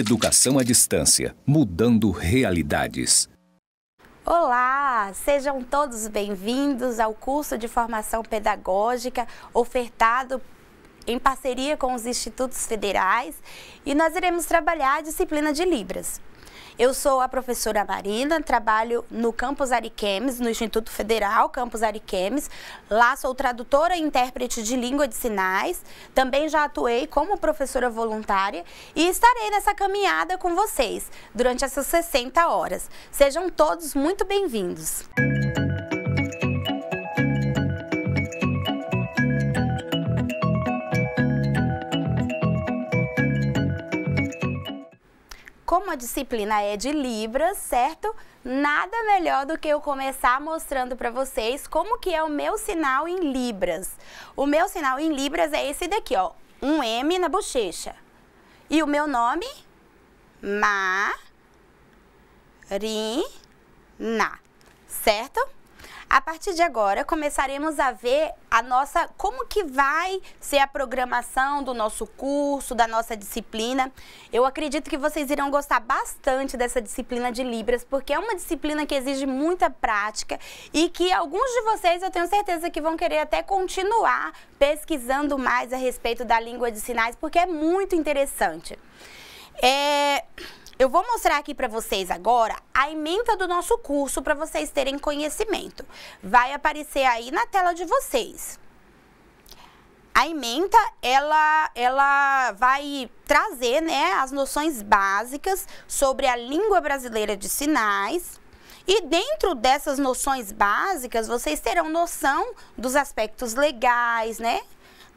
Educação à Distância Mudando Realidades. Olá, sejam todos bem-vindos ao curso de formação pedagógica ofertado em parceria com os institutos federais e nós iremos trabalhar a disciplina de Libras. Eu sou a professora Marina, trabalho no campus Ariquemes, no Instituto Federal Campus Ariquemes. Lá sou tradutora e intérprete de língua de sinais. Também já atuei como professora voluntária e estarei nessa caminhada com vocês durante essas 60 horas. Sejam todos muito bem-vindos. como a disciplina é de Libras, certo? Nada melhor do que eu começar mostrando para vocês como que é o meu sinal em Libras. O meu sinal em Libras é esse daqui, ó, um M na bochecha. E o meu nome? Marina, certo? A partir de agora, começaremos a ver a nossa como que vai ser a programação do nosso curso, da nossa disciplina. Eu acredito que vocês irão gostar bastante dessa disciplina de Libras, porque é uma disciplina que exige muita prática e que alguns de vocês eu tenho certeza que vão querer até continuar pesquisando mais a respeito da língua de sinais, porque é muito interessante. É... Eu vou mostrar aqui para vocês agora a ementa do nosso curso para vocês terem conhecimento. Vai aparecer aí na tela de vocês. A ementa, ela, ela vai trazer né, as noções básicas sobre a língua brasileira de sinais. E dentro dessas noções básicas, vocês terão noção dos aspectos legais, né?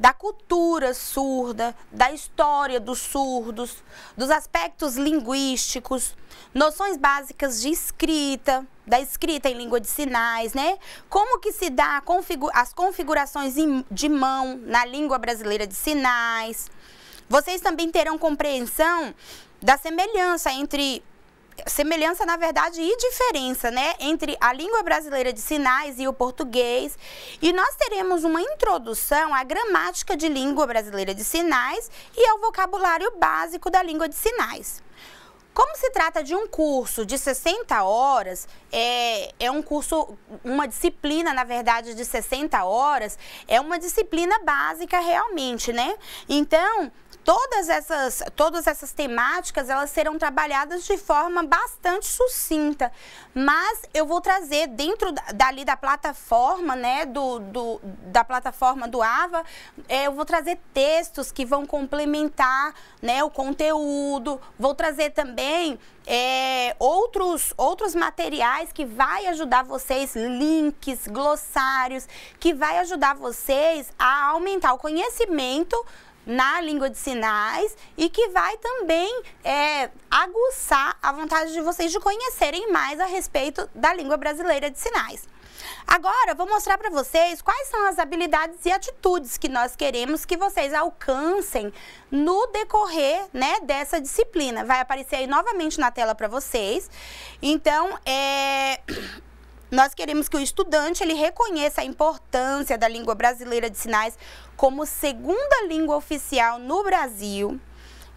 da cultura surda, da história dos surdos, dos aspectos linguísticos, noções básicas de escrita, da escrita em língua de sinais, né? Como que se dá as configurações de mão na língua brasileira de sinais. Vocês também terão compreensão da semelhança entre semelhança, na verdade, e diferença, né, entre a língua brasileira de sinais e o português. E nós teremos uma introdução à gramática de língua brasileira de sinais e ao vocabulário básico da língua de sinais. Como se trata de um curso de 60 horas, é, é um curso, uma disciplina, na verdade, de 60 horas, é uma disciplina básica realmente, né? Então, todas essas, todas essas temáticas elas serão trabalhadas de forma bastante sucinta, mas eu vou trazer dentro dali da plataforma, né, do, do da plataforma do AVA, é, eu vou trazer textos que vão complementar, né, o conteúdo, vou trazer também é, outros, outros materiais que vai ajudar vocês, links, glossários, que vai ajudar vocês a aumentar o conhecimento na língua de sinais e que vai também é, aguçar a vontade de vocês de conhecerem mais a respeito da língua brasileira de sinais. Agora, vou mostrar para vocês quais são as habilidades e atitudes que nós queremos que vocês alcancem no decorrer né, dessa disciplina. Vai aparecer aí novamente na tela para vocês. Então, é... Nós queremos que o estudante ele reconheça a importância da língua brasileira de sinais como segunda língua oficial no Brasil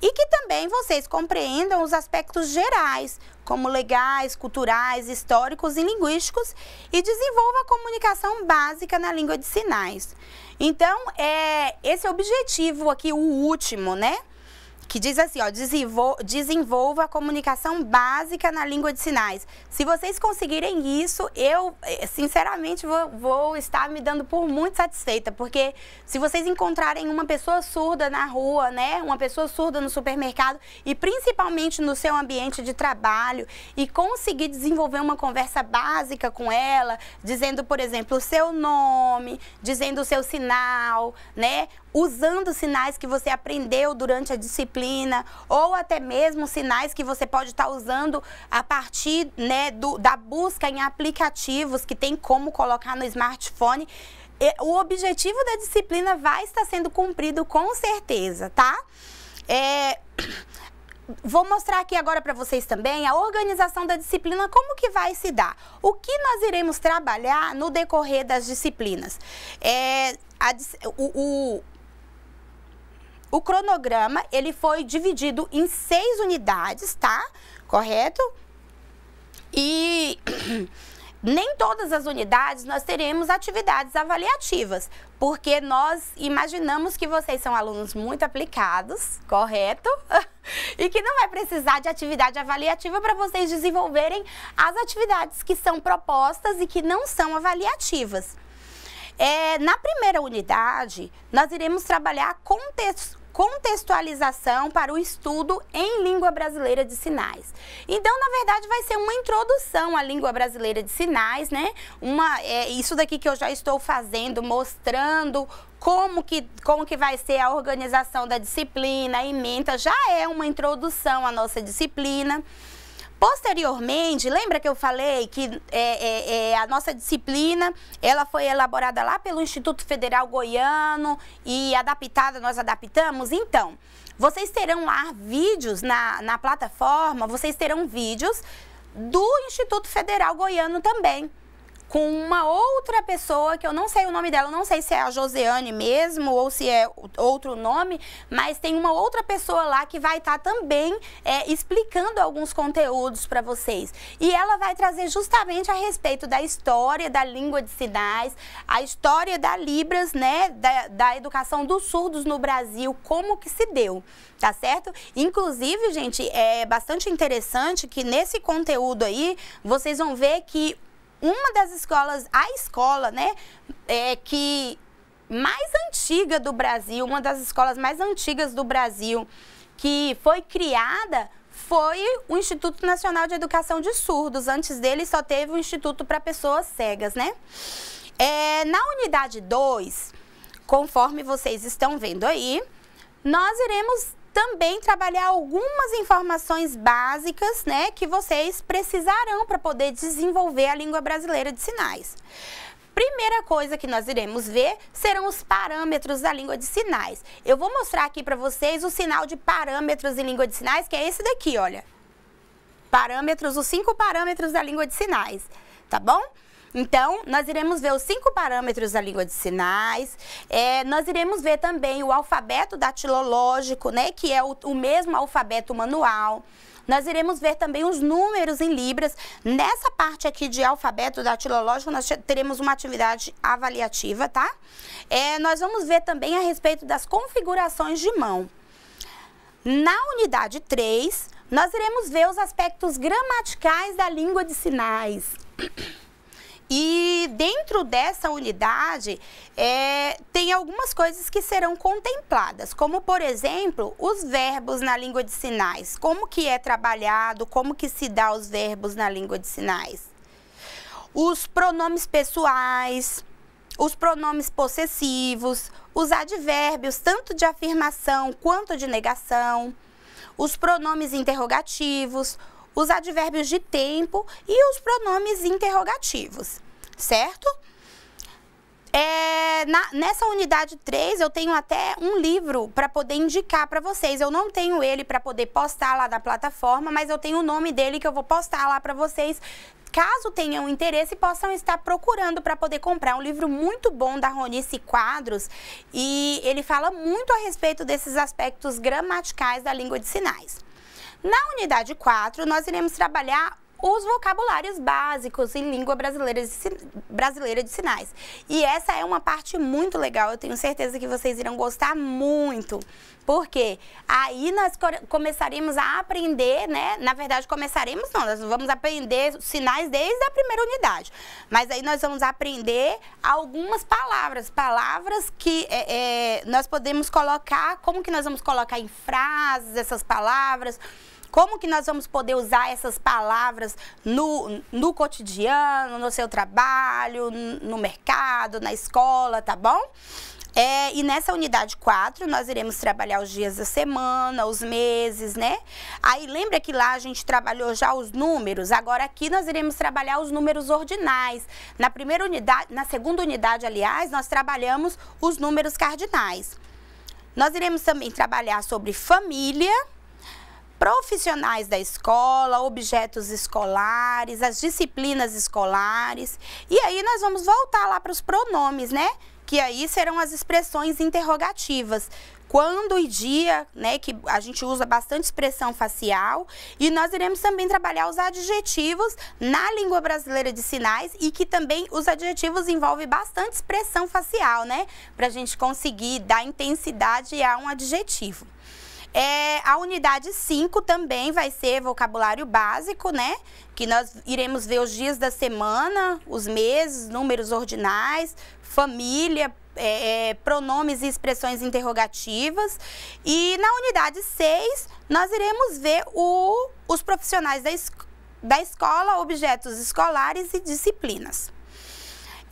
e que também vocês compreendam os aspectos gerais, como legais, culturais, históricos e linguísticos, e desenvolva a comunicação básica na língua de sinais. Então, é, esse é objetivo aqui, o último, né? que diz assim, ó, desenvolva a comunicação básica na língua de sinais. Se vocês conseguirem isso, eu, eh, sinceramente, vou, vou, estar me dando por muito satisfeita, porque se vocês encontrarem uma pessoa surda na rua, né, uma pessoa surda no supermercado e principalmente no seu ambiente de trabalho e conseguir desenvolver uma conversa básica com ela, dizendo, por exemplo, o seu nome, dizendo o seu sinal, né, usando sinais que você aprendeu durante a disciplina, ou até mesmo sinais que você pode estar tá usando a partir né, do, da busca em aplicativos que tem como colocar no smartphone o objetivo da disciplina vai estar sendo cumprido com certeza, tá? É... Vou mostrar aqui agora para vocês também a organização da disciplina, como que vai se dar. O que nós iremos trabalhar no decorrer das disciplinas. É, a, o, o o cronograma, ele foi dividido em seis unidades, tá? Correto? E nem todas as unidades nós teremos atividades avaliativas, porque nós imaginamos que vocês são alunos muito aplicados, correto? e que não vai precisar de atividade avaliativa para vocês desenvolverem as atividades que são propostas e que não são avaliativas. É, na primeira unidade, nós iremos trabalhar contexto, contextualização para o estudo em língua brasileira de sinais. Então, na verdade, vai ser uma introdução à língua brasileira de sinais, né? Uma, é, isso daqui que eu já estou fazendo, mostrando como que, como que vai ser a organização da disciplina, a ementa, já é uma introdução à nossa disciplina. Posteriormente, lembra que eu falei que é, é, é, a nossa disciplina ela foi elaborada lá pelo Instituto Federal Goiano e adaptada, nós adaptamos? Então, vocês terão lá vídeos na, na plataforma, vocês terão vídeos do Instituto Federal Goiano também com uma outra pessoa, que eu não sei o nome dela, não sei se é a Josiane mesmo ou se é outro nome, mas tem uma outra pessoa lá que vai estar tá também é, explicando alguns conteúdos para vocês. E ela vai trazer justamente a respeito da história da língua de sinais, a história da Libras, né, da, da educação dos surdos no Brasil, como que se deu, tá certo? Inclusive, gente, é bastante interessante que nesse conteúdo aí, vocês vão ver que uma das escolas, a escola, né, é que mais antiga do Brasil, uma das escolas mais antigas do Brasil, que foi criada foi o Instituto Nacional de Educação de Surdos. Antes dele só teve o Instituto para Pessoas Cegas, né? É, na unidade 2, conforme vocês estão vendo aí, nós iremos também trabalhar algumas informações básicas, né, que vocês precisarão para poder desenvolver a língua brasileira de sinais. Primeira coisa que nós iremos ver serão os parâmetros da língua de sinais. Eu vou mostrar aqui para vocês o sinal de parâmetros em língua de sinais, que é esse daqui, olha. Parâmetros, os cinco parâmetros da língua de sinais, tá bom? Então, nós iremos ver os cinco parâmetros da língua de sinais, é, nós iremos ver também o alfabeto datilológico, né, que é o, o mesmo alfabeto manual. Nós iremos ver também os números em libras. Nessa parte aqui de alfabeto datilológico, nós teremos uma atividade avaliativa, tá? É, nós vamos ver também a respeito das configurações de mão. Na unidade 3, nós iremos ver os aspectos gramaticais da língua de sinais. E dentro dessa unidade é, tem algumas coisas que serão contempladas, como por exemplo os verbos na língua de sinais, como que é trabalhado, como que se dá os verbos na língua de sinais, os pronomes pessoais, os pronomes possessivos, os advérbios tanto de afirmação quanto de negação, os pronomes interrogativos, os advérbios de tempo e os pronomes interrogativos, certo? É, na, nessa unidade 3, eu tenho até um livro para poder indicar para vocês. Eu não tenho ele para poder postar lá na plataforma, mas eu tenho o nome dele que eu vou postar lá para vocês. Caso tenham interesse, possam estar procurando para poder comprar é um livro muito bom da Ronice Quadros e ele fala muito a respeito desses aspectos gramaticais da língua de sinais. Na unidade 4, nós iremos trabalhar os vocabulários básicos em língua brasileira de, brasileira de sinais. E essa é uma parte muito legal, eu tenho certeza que vocês irão gostar muito. Porque aí nós começaremos a aprender, né? Na verdade, começaremos não, nós vamos aprender sinais desde a primeira unidade. Mas aí nós vamos aprender algumas palavras, palavras que é, é, nós podemos colocar, como que nós vamos colocar em frases essas palavras. Como que nós vamos poder usar essas palavras no, no cotidiano, no seu trabalho, no mercado, na escola, tá bom? É, e nessa unidade 4, nós iremos trabalhar os dias da semana, os meses, né? Aí lembra que lá a gente trabalhou já os números, agora aqui nós iremos trabalhar os números ordinais. Na primeira unidade, na segunda unidade, aliás, nós trabalhamos os números cardinais. Nós iremos também trabalhar sobre família, profissionais da escola, objetos escolares, as disciplinas escolares. E aí nós vamos voltar lá para os pronomes, né? Que aí serão as expressões interrogativas. Quando e dia, né, que a gente usa bastante expressão facial, e nós iremos também trabalhar os adjetivos na língua brasileira de sinais e que também os adjetivos envolvem bastante expressão facial, né, para a gente conseguir dar intensidade a um adjetivo. É, a unidade 5 também vai ser vocabulário básico, né? Que nós iremos ver os dias da semana, os meses, números ordinais, família, é, é, pronomes e expressões interrogativas. E na unidade 6, nós iremos ver o, os profissionais da, es, da escola, objetos escolares e disciplinas.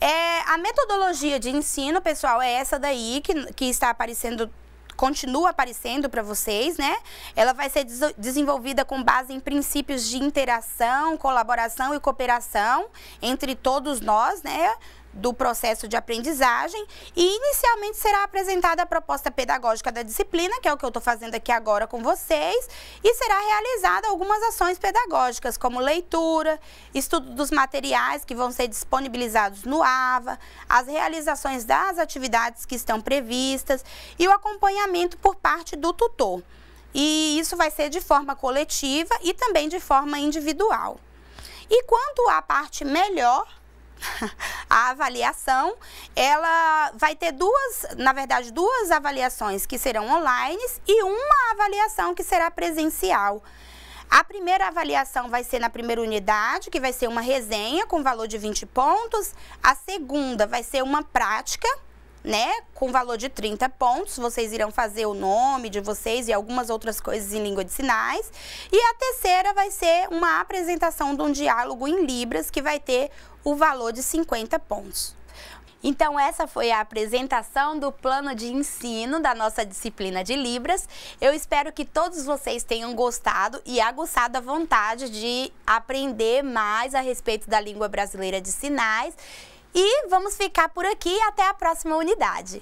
É, a metodologia de ensino, pessoal, é essa daí que, que está aparecendo continua aparecendo para vocês, né? Ela vai ser des desenvolvida com base em princípios de interação, colaboração e cooperação entre todos nós, né? do processo de aprendizagem e inicialmente será apresentada a proposta pedagógica da disciplina, que é o que eu estou fazendo aqui agora com vocês, e será realizada algumas ações pedagógicas, como leitura, estudo dos materiais que vão ser disponibilizados no AVA, as realizações das atividades que estão previstas e o acompanhamento por parte do tutor. E isso vai ser de forma coletiva e também de forma individual. E quanto à parte melhor, a avaliação, ela vai ter duas, na verdade, duas avaliações que serão online e uma avaliação que será presencial. A primeira avaliação vai ser na primeira unidade, que vai ser uma resenha com valor de 20 pontos. A segunda vai ser uma prática né? Com valor de 30 pontos, vocês irão fazer o nome de vocês e algumas outras coisas em língua de sinais. E a terceira vai ser uma apresentação de um diálogo em libras que vai ter o valor de 50 pontos. Então, essa foi a apresentação do plano de ensino da nossa disciplina de Libras. Eu espero que todos vocês tenham gostado e aguçado a vontade de aprender mais a respeito da língua brasileira de sinais e vamos ficar por aqui até a próxima unidade.